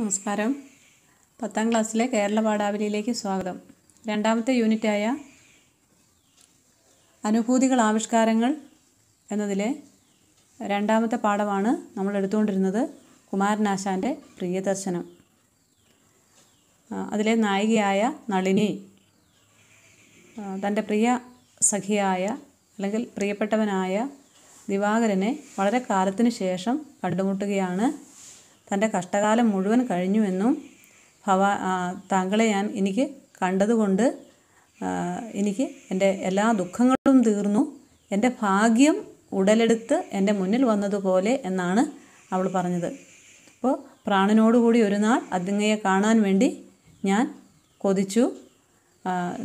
നമസ്കാരം പത്താം ക്ലാസ്സിലെ കേരള പാഠാവലിയിലേക്ക് സ്വാഗതം രണ്ടാമത്തെ യൂണിറ്റായ അനുഭൂതികൾ ആവിഷ്കാരങ്ങൾ എന്നതിലെ രണ്ടാമത്തെ പാഠമാണ് നമ്മൾ എടുത്തുകൊണ്ടിരുന്നത് കുമാരനാശാൻ്റെ പ്രിയദർശനം അതിലെ നായികയായ നളിനി തൻ്റെ പ്രിയ സഖിയായ അല്ലെങ്കിൽ പ്രിയപ്പെട്ടവനായ ദിവാകരനെ വളരെ കാലത്തിന് ശേഷം കണ്ടുമുട്ടുകയാണ് തൻ്റെ കഷ്ടകാലം മുഴുവൻ കഴിഞ്ഞുവെന്നും ഭവ താങ്കളെ ഞാൻ എനിക്ക് കണ്ടതുകൊണ്ട് എനിക്ക് എൻ്റെ എല്ലാ ദുഃഖങ്ങളും തീർന്നു എൻ്റെ ഭാഗ്യം ഉടലെടുത്ത് എൻ്റെ മുന്നിൽ വന്നതുപോലെ എന്നാണ് അവൾ പറഞ്ഞത് അപ്പോൾ പ്രാണനോടുകൂടി ഒരു നാൾ അതിങ്ങയെ കാണാൻ വേണ്ടി ഞാൻ കൊതിച്ചു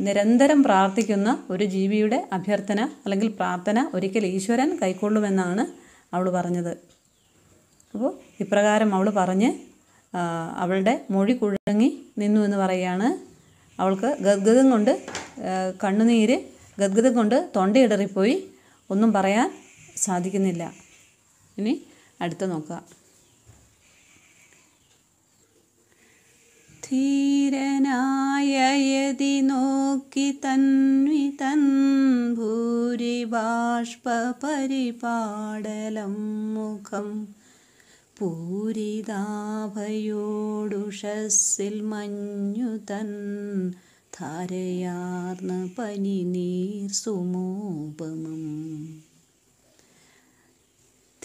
നിരന്തരം പ്രാർത്ഥിക്കുന്ന ഒരു ജീവിയുടെ അഭ്യർത്ഥന അല്ലെങ്കിൽ പ്രാർത്ഥന ഒരിക്കൽ ഈശ്വരൻ കൈക്കൊള്ളുമെന്നാണ് അവൾ പറഞ്ഞത് അപ്പോൾ ഇപ്രകാരം അവൾ പറഞ്ഞ് അവളുടെ മൊഴി കുഴങ്ങി നിന്നു എന്ന് പറയുകയാണ് അവൾക്ക് ഗദ്ഗതം കൊണ്ട് കണ്ണുനീര് ഗദ്ഗതം കൊണ്ട് തൊണ്ടയിടറിപ്പോയി ഒന്നും പറയാൻ സാധിക്കുന്നില്ല ഇനി അടുത്ത് നോക്കുക ധീരനായയതി നോക്കി തന്വി തൻ ഭൂരിബാഷ്പരിപാടലം മുഖം പൂരിതാഭയോടുഷസ്സിൽ മഞ്ഞു തൻ പനി പനിനീർ സുമോപമം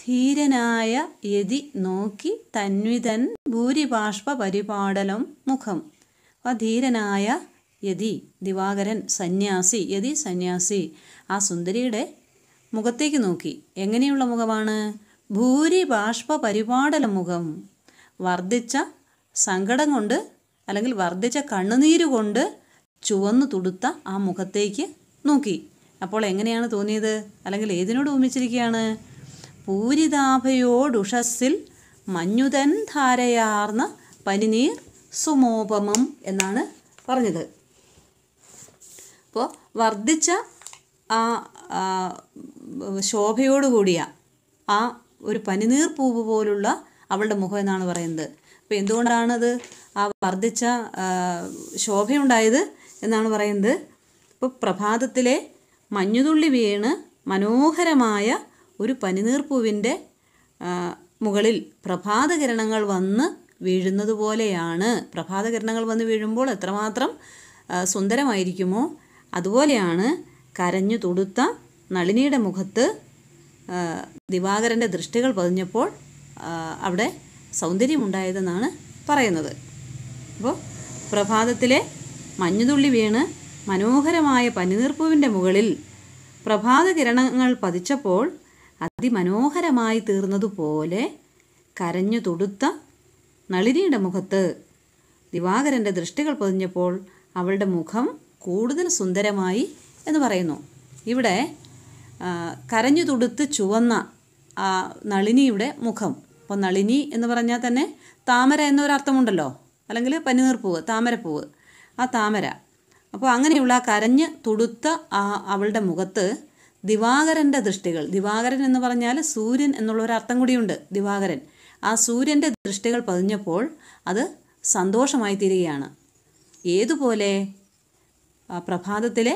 ധീരനായ യതി നോക്കി തന്വിതൻ ഭൂരിബാഷ്പ പരിപാടലം മുഖം ആ ധീരനായ യതി ദിവാകരൻ സന്യാസി യതി സന്യാസി ആ സുന്ദരിയുടെ മുഖത്തേക്ക് നോക്കി എങ്ങനെയുള്ള മുഖമാണ് ഭൂരിബാഷ്പ പരിപാടലമുഖം വർദ്ധിച്ച സങ്കടം കൊണ്ട് അല്ലെങ്കിൽ വർദ്ധിച്ച കണ്ണുനീര് കൊണ്ട് ചുവന്നു തുടുത്ത ആ മുഖത്തേക്ക് നോക്കി അപ്പോൾ എങ്ങനെയാണ് തോന്നിയത് അല്ലെങ്കിൽ ഏതിനോട് ഉപമിച്ചിരിക്കുകയാണ് പൂരിതാഭയോടുഷസ്സിൽ മഞ്ഞുതൻ ധാരയാർന്ന പനിനീർ സുമോപമം എന്നാണ് പറഞ്ഞത് അപ്പോൾ വർദ്ധിച്ച ആ ശോഭയോടുകൂടിയ ആ ഒരു പനിനീർ പൂവ് പോലുള്ള അവളുടെ മുഖം എന്നാണ് പറയുന്നത് അപ്പോൾ എന്തുകൊണ്ടാണത് ആ വർദ്ധിച്ച ശോഭയുണ്ടായത് എന്നാണ് പറയുന്നത് ഇപ്പോൾ പ്രഭാതത്തിലെ മഞ്ഞുതുള്ളി വീണ് മനോഹരമായ ഒരു പനിനീർ പൂവിൻ്റെ മുകളിൽ പ്രഭാതകിരണങ്ങൾ വന്ന് വീഴുന്നത് പോലെയാണ് പ്രഭാതകിരണങ്ങൾ വന്ന് വീഴുമ്പോൾ എത്രമാത്രം സുന്ദരമായിരിക്കുമോ അതുപോലെയാണ് കരഞ്ഞു തൊടുത്ത നളിനിയുടെ മുഖത്ത് ദിവാകരൻ്റെ ദൃഷ്ടികൾ പതിഞ്ഞപ്പോൾ അവിടെ സൗന്ദര്യമുണ്ടായതെന്നാണ് പറയുന്നത് അപ്പോൾ പ്രഭാതത്തിലെ മഞ്ഞുതുള്ളി വീണ് മനോഹരമായ പനിനീർപ്പുവിൻ്റെ മുകളിൽ പ്രഭാത കിരണങ്ങൾ പതിച്ചപ്പോൾ അതിമനോഹരമായി തീർന്നതുപോലെ കരഞ്ഞു തൊടുത്ത നളിനിയുടെ മുഖത്ത് ദിവാകരൻ്റെ ദൃഷ്ടികൾ പതിഞ്ഞപ്പോൾ അവളുടെ മുഖം കൂടുതൽ സുന്ദരമായി എന്ന് പറയുന്നു ഇവിടെ കരഞ്ഞു തുടുത്ത് ചുവന്ന ആ നളിനിയുടെ മുഖം അപ്പോൾ നളിനി എന്ന് പറഞ്ഞാൽ തന്നെ താമര എന്നൊരർത്ഥമുണ്ടല്ലോ അല്ലെങ്കിൽ പനിനീർപ്പൂവ് താമരപ്പൂവ് ആ താമര അപ്പോൾ അങ്ങനെയുള്ള ആ കരഞ്ഞ് തുടുത്ത ആ അവളുടെ മുഖത്ത് ദിവാകരൻ്റെ ദൃഷ്ടികൾ ദിവാകരൻ എന്ന് പറഞ്ഞാൽ സൂര്യൻ എന്നുള്ള ഒരു അർത്ഥം കൂടിയുണ്ട് ദിവാകരൻ ആ സൂര്യൻ്റെ ദൃഷ്ടികൾ പതിഞ്ഞപ്പോൾ അത് സന്തോഷമായി തീരുകയാണ് ഏതുപോലെ പ്രഭാതത്തിലെ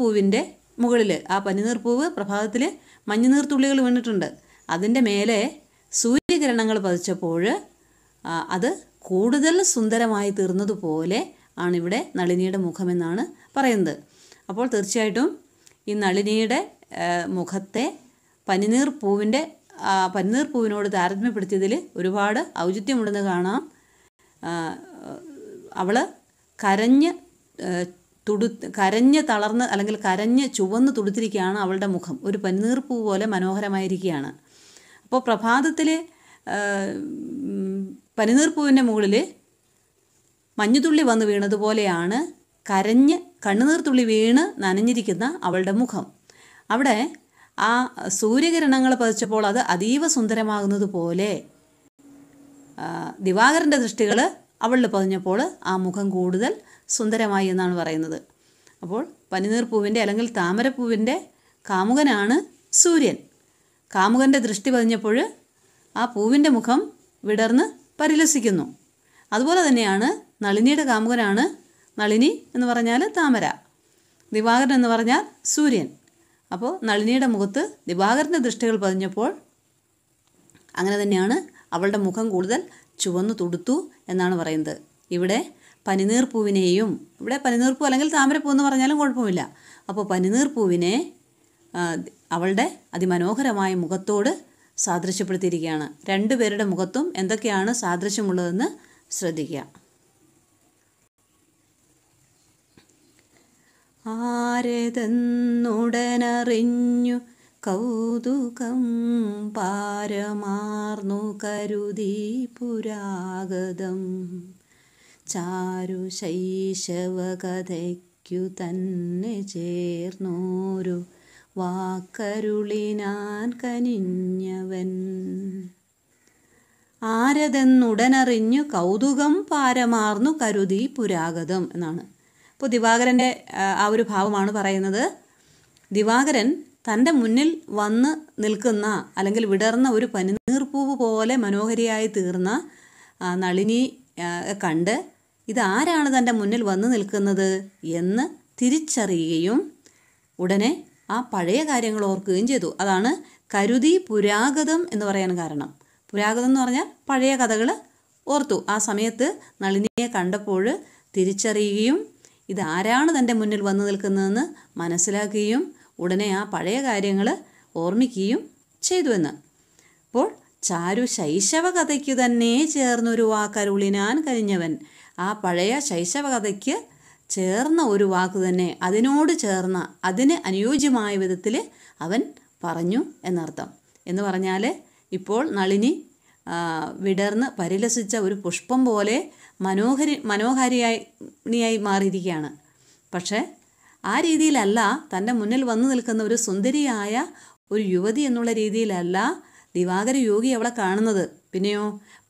പൂവിൻ്റെ മുകളിൽ ആ പനിനീർപ്പൂവ് പ്രഭാതത്തിൽ മഞ്ഞുനീർത്തുള്ളികൾ വീണിട്ടുണ്ട് അതിൻ്റെ മേലെ സൂര്യകിരണങ്ങൾ പതിച്ചപ്പോൾ അത് കൂടുതൽ സുന്ദരമായി തീർന്നതുപോലെ ആണ് ഇവിടെ നളിനിയുടെ മുഖമെന്നാണ് പറയുന്നത് അപ്പോൾ തീർച്ചയായിട്ടും ഈ നളിനിയുടെ മുഖത്തെ പനിനീർ പൂവിൻ്റെ പനിനീർ പൂവിനോട് താരതമ്യപ്പെടുത്തിയതിൽ ഒരുപാട് ഔചിത്യമുണ്ടെന്ന് കാണാം അവൾ കരഞ്ഞ് തുടു കരഞ്ഞ് തളർന്ന് അല്ലെങ്കിൽ കരഞ്ഞ് ചുവന്ന് തുടുത്തിരിക്കുകയാണ് അവളുടെ മുഖം ഒരു പന്നീർപ്പൂ പോലെ മനോഹരമായിരിക്കുകയാണ് അപ്പോൾ പ്രഭാതത്തിൽ പനിനീർപ്പൂവിൻ്റെ മുകളിൽ മഞ്ഞുതുള്ളി വന്ന് വീണതുപോലെയാണ് കരഞ്ഞ് കണ്ണുനീർത്തുള്ളി വീണ് നനഞ്ഞിരിക്കുന്ന അവളുടെ മുഖം അവിടെ ആ സൂര്യകിരണങ്ങൾ പതിച്ചപ്പോൾ അത് അതീവ സുന്ദരമാകുന്നത് പോലെ ദിവാകരൻ്റെ ദൃഷ്ടികൾ അവളിൽ പതിഞ്ഞപ്പോൾ ആ മുഖം കൂടുതൽ സുന്ദരമായി എന്നാണ് പറയുന്നത് അപ്പോൾ പനിനീർ പൂവിൻ്റെ അല്ലെങ്കിൽ താമരപ്പൂവിൻ്റെ കാമുകനാണ് സൂര്യൻ കാമുകൻ്റെ ദൃഷ്ടി പതിഞ്ഞപ്പോൾ ആ പൂവിൻ്റെ മുഖം വിടർന്ന് പരിലസിക്കുന്നു അതുപോലെ തന്നെയാണ് നളിനിയുടെ കാമുകനാണ് നളിനി എന്ന് പറഞ്ഞാൽ താമര ദിവാകരൻ എന്ന് പറഞ്ഞാൽ സൂര്യൻ അപ്പോൾ നളിനിയുടെ മുഖത്ത് ദിവാകരൻ്റെ ദൃഷ്ടികൾ പതിഞ്ഞപ്പോൾ അങ്ങനെ തന്നെയാണ് അവളുടെ മുഖം കൂടുതൽ ചുവന്നു തുടുത്തു എന്നാണ് പറയുന്നത് ഇവിടെ പനിനീർ പൂവിനെയും ഇവിടെ പനിനീർ പൂ അല്ലെങ്കിൽ താമരപ്പൂ എന്ന് പറഞ്ഞാലും കുഴപ്പമില്ല അപ്പോൾ പനിനീർ പൂവിനെ അവളുടെ അതിമനോഹരമായ മുഖത്തോട് സാദൃശ്യപ്പെടുത്തിയിരിക്കുകയാണ് രണ്ടുപേരുടെ മുഖത്തും എന്തൊക്കെയാണ് സാദൃശ്യമുള്ളതെന്ന് ശ്രദ്ധിക്കുക ആരതെന്നുടനറിഞ്ഞു കൗതുകം പാരമാർന്നു കരുതി പുരാഗതം ചാരുശൈശവകഥയ്ക്കു തന്നെ ചേർന്നോരു വാക്കരുളിനാൻ കനിഞ്ഞവൻ ആരതെന്നുടനറിഞ്ഞു കൗതുകം പാരമാർന്നു കരുതി പുരാഗതം എന്നാണ് ഇപ്പോൾ ദിവാകരൻ്റെ ആ ഒരു ഭാവമാണ് പറയുന്നത് ദിവാകരൻ തൻ്റെ മുന്നിൽ വന്ന് നിൽക്കുന്ന അല്ലെങ്കിൽ വിടർന്ന ഒരു പനിനീർപ്പൂവ് പോലെ മനോഹരിയായി തീർന്ന നളിനി കണ്ട് ഇതാരാണ് തൻ്റെ മുന്നിൽ വന്നു നിൽക്കുന്നത് എന്ന് തിരിച്ചറിയുകയും ഉടനെ ആ പഴയ കാര്യങ്ങൾ ഓർക്കുകയും ചെയ്തു അതാണ് കരുതി പുരാഗതം എന്ന് പറയാൻ കാരണം പുരാഗതം എന്ന് പറഞ്ഞാൽ പഴയ കഥകൾ ഓർത്തു ആ സമയത്ത് നളിനിയെ കണ്ടപ്പോൾ തിരിച്ചറിയുകയും ഇതാരാണ് തൻ്റെ മുന്നിൽ വന്നു നിൽക്കുന്നതെന്ന് മനസ്സിലാക്കുകയും ഉടനെ ആ പഴയ കാര്യങ്ങൾ ഓർമ്മിക്കുകയും ചെയ്തുവെന്ന് അപ്പോൾ ചാരു ശൈശവ കഥയ്ക്കു തന്നെ ചേർന്നൊരു വാക്കരുളിനാൻ കഴിഞ്ഞവൻ ആ പഴയ ശൈശവകഥയ്ക്ക് ചേർന്ന ഒരു വാക്ക് തന്നെ അതിനോട് ചേർന്ന അതിന് അനുയോജ്യമായ വിധത്തിൽ അവൻ പറഞ്ഞു എന്നർത്ഥം എന്ന് പറഞ്ഞാൽ ഇപ്പോൾ നളിനി വിടർന്ന് പരിലസിച്ച ഒരു പുഷ്പം പോലെ മനോഹരി മനോഹാരിയായി മാറിയിരിക്കുകയാണ് പക്ഷേ ആ രീതിയിലല്ല തൻ്റെ മുന്നിൽ വന്നു നിൽക്കുന്ന ഒരു സുന്ദരിയായ ഒരു യുവതി എന്നുള്ള രീതിയിലല്ല ദിവാകര യോഗി അവളെ കാണുന്നത് പിന്നെയോ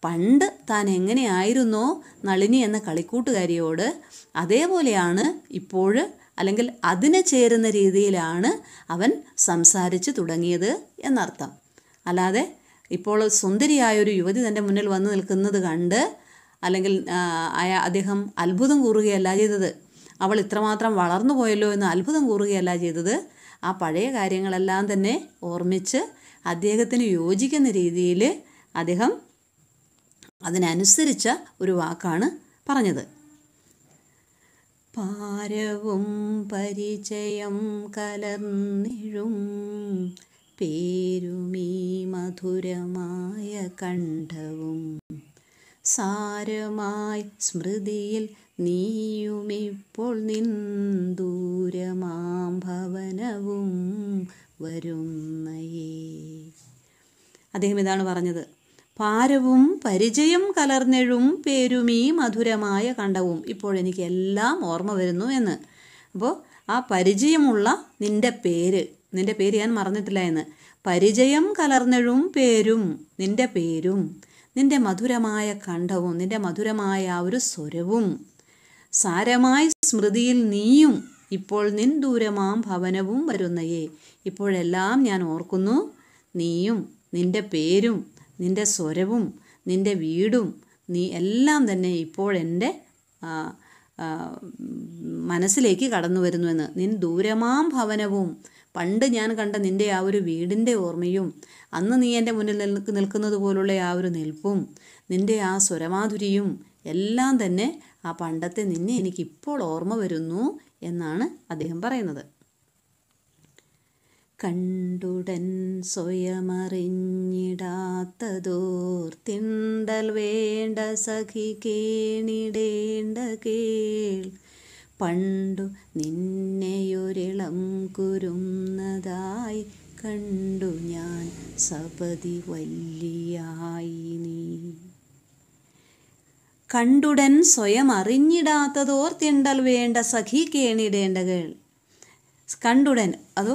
പണ്ട് താൻ എങ്ങനെയായിരുന്നോ നളിനി എന്ന കളിക്കൂട്ടുകാരിയോട് അതേപോലെയാണ് ഇപ്പോൾ അല്ലെങ്കിൽ അതിന് ചേരുന്ന രീതിയിലാണ് അവൻ സംസാരിച്ച് തുടങ്ങിയത് എന്നർത്ഥം അല്ലാതെ ഇപ്പോൾ സുന്ദരിയായ ഒരു യുവതി തൻ്റെ മുന്നിൽ വന്നു നിൽക്കുന്നത് കണ്ട് അല്ലെങ്കിൽ അയാ അദ്ദേഹം അത്ഭുതം കൂറുകയല്ല ചെയ്തത് അവൾ ഇത്രമാത്രം വളർന്നു പോയല്ലോ എന്ന് അത്ഭുതം കൂറുകയല്ല ചെയ്തത് ആ പഴയ കാര്യങ്ങളെല്ലാം തന്നെ ഓർമ്മിച്ച് അദ്ദേഹത്തിന് യോജിക്കുന്ന രീതിയിൽ അദ്ദേഹം അതിനനുസരിച്ച ഒരു വാക്കാണ് പറഞ്ഞത് പാരവും പരിചയം കലർന്നിഴും പേരുമീ മധുരമായ കണ്ഠവും സാരമായി സ്മൃതിയിൽ നീയുമിപ്പോൾ നിൻ ദൂരമാം ഭവനവും വരുന്നയേ അദ്ദേഹം ഇതാണ് പറഞ്ഞത് പാരവും പരിചയം കലർന്നെഴും പേരുമീ മധുരമായ കണ്ടവും ഇപ്പോഴെനിക്ക് എല്ലാം ഓർമ്മ വരുന്നു എന്ന് അപ്പോൾ ആ പരിചയമുള്ള നിൻ്റെ പേര് നിൻ്റെ പേര് ഞാൻ മറന്നിട്ടില്ല എന്ന് പരിചയം കലർന്നെഴും പേരും നിൻ്റെ പേരും നിൻ്റെ മധുരമായ കണ്ഠവും നിൻ്റെ മധുരമായ ആ ഒരു സ്വരവും സാരമായി സ്മൃതിയിൽ നീയും ഇപ്പോൾ നിൻ ദൂരമാം ഭവനവും വരുന്നയേ ഇപ്പോഴെല്ലാം ഞാൻ ഓർക്കുന്നു നീയും നിന്റെ പേരും നിന്റെ സ്വരവും നിന്റെ വീടും നീ എല്ലാം തന്നെ ഇപ്പോൾ എൻ്റെ മനസ്സിലേക്ക് കടന്നു വരുന്നുവെന്ന് നിൻ ദൂരമാം ഭവനവും പണ്ട് ഞാൻ കണ്ട നിൻ്റെ ആ ഒരു വീടിൻ്റെ ഓർമ്മയും അന്ന് നീ എൻ്റെ മുന്നിൽ നിൽക്ക് നിൽക്കുന്നത് പോലുള്ള ആ ഒരു നിൽപ്പും നിൻ്റെ ആ സ്വരമാധുരിയും എല്ലാം തന്നെ ആ പണ്ടത്തെ നിന്നെ എനിക്കിപ്പോൾ ഓർമ്മ വരുന്നു എന്നാണ് അദ്ദേഹം പറയുന്നത് കണ്ടുടൻ സ്വയമറിഞ്ഞിടാത്തതോർത്തിണ്ടൽ വേണ്ട സഖി കേണിടേണ്ട കേൾ പണ്ടു നിന്നെയൊരിളം കുരുന്നതായി കണ്ടു ഞാൻ സപതി വല്ലിയായി നീ കണ്ടുടൻ സ്വയം അറിഞ്ഞിടാത്തതോർത്തിണ്ടൽ വേണ്ട സഖി കേൾ കണ്ടുടൻ അതോ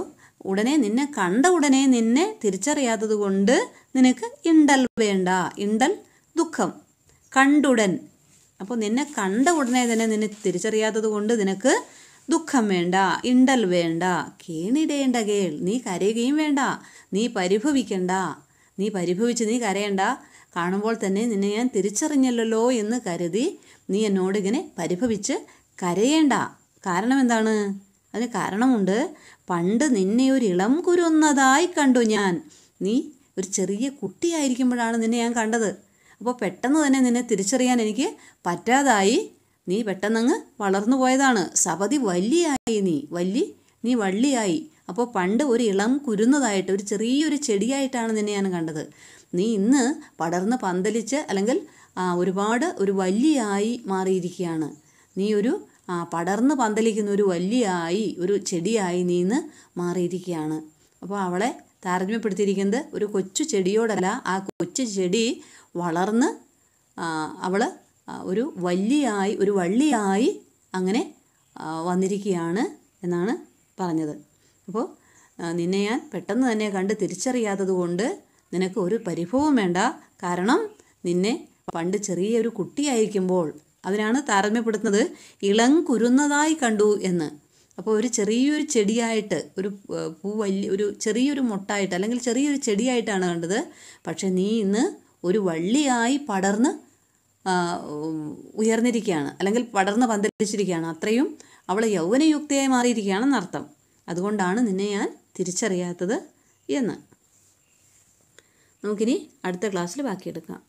ഉടനെ നിന്നെ കണ്ട ഉടനെ നിന്നെ തിരിച്ചറിയാത്തത് കൊണ്ട് നിനക്ക് ഇണ്ടൽ വേണ്ട ഇണ്ടൽ ദുഃഖം കണ്ടുടൻ അപ്പോൾ നിന്നെ കണ്ട ഉടനെ തന്നെ നിന്നെ തിരിച്ചറിയാത്തത് കൊണ്ട് നിനക്ക് ദുഃഖം വേണ്ട ഇണ്ടൽ വേണ്ട കേണിടേണ്ട കേൾ നീ കരയുകയും വേണ്ട നീ പരിഭവിക്കണ്ട നീ പരിഭവിച്ച് നീ കരയണ്ട കാണുമ്പോൾ തന്നെ നിന്നെ ഞാൻ തിരിച്ചറിഞ്ഞല്ലോ എന്ന് കരുതി നീ എന്നോട് ഇങ്ങനെ പരിഭവിച്ച് കരയേണ്ട കാരണം എന്താണ് അതിന് കാരണമുണ്ട് പണ്ട് നിന്നെ ഒരു ഇളം കുരുന്നതായി കണ്ടു ഞാൻ നീ ഒരു ചെറിയ കുട്ടിയായിരിക്കുമ്പോഴാണ് നിന്നെ ഞാൻ കണ്ടത് അപ്പോൾ പെട്ടെന്ന് തന്നെ നിന്നെ തിരിച്ചറിയാൻ എനിക്ക് പറ്റാതായി നീ പെട്ടെന്നങ്ങ് വളർന്നു പോയതാണ് സപതി വലിയായി നീ വല്ലി നീ വള്ളിയായി അപ്പോൾ പണ്ട് ഒരു ഇളം കുരുന്നതായിട്ട് ഒരു ചെറിയൊരു ചെടിയായിട്ടാണ് നിന്നെ ഞാൻ കണ്ടത് നീ ഇന്ന് പടർന്ന് പന്തലിച്ച് അല്ലെങ്കിൽ ഒരുപാട് ഒരു വലിയായി മാറിയിരിക്കുകയാണ് നീ ഒരു പടർന്ന് പന്തലിക്കുന്ന ഒരു വലിയായി ഒരു ചെടിയായി നീ ഇന്ന് മാറിയിരിക്കുകയാണ് അപ്പോൾ അവളെ താരതമ്യപ്പെടുത്തിയിരിക്കുന്നത് ഒരു കൊച്ചു ചെടിയോടല്ല ആ കൊച്ചു ചെടി വളർന്ന് അവൾ ഒരു വലിയായി ഒരു വള്ളിയായി അങ്ങനെ വന്നിരിക്കുകയാണ് എന്നാണ് പറഞ്ഞത് അപ്പോൾ നിന്നെ ഞാൻ പെട്ടെന്ന് തന്നെ കണ്ട് തിരിച്ചറിയാത്തതുകൊണ്ട് നിനക്ക് ഒരു പരിഭവം വേണ്ട കാരണം നിന്നെ പണ്ട് ചെറിയൊരു കുട്ടിയായിരിക്കുമ്പോൾ അതിനാണ് താരതമ്യപ്പെടുത്തുന്നത് ഇളം കുരുന്നതായി കണ്ടു എന്ന് അപ്പോൾ ഒരു ചെറിയൊരു ചെടിയായിട്ട് ഒരു പൂ വലിയ ഒരു ചെറിയൊരു മുട്ടായിട്ട് അല്ലെങ്കിൽ ചെറിയൊരു ചെടിയായിട്ടാണ് കണ്ടത് പക്ഷേ നീ ഇന്ന് ഒരു വള്ളിയായി പടർന്ന് ഉയർന്നിരിക്കുകയാണ് അല്ലെങ്കിൽ പടർന്ന് പന്തലിച്ചിരിക്കുകയാണ് അത്രയും അവൾ യൗവനയുക്തിയായി മാറിയിരിക്കുകയാണെന്നർത്ഥം അതുകൊണ്ടാണ് നിന്നെ ഞാൻ തിരിച്ചറിയാത്തത് എന്ന് നമുക്കിനി അടുത്ത ക്ലാസ്സിൽ ബാക്കിയെടുക്കാം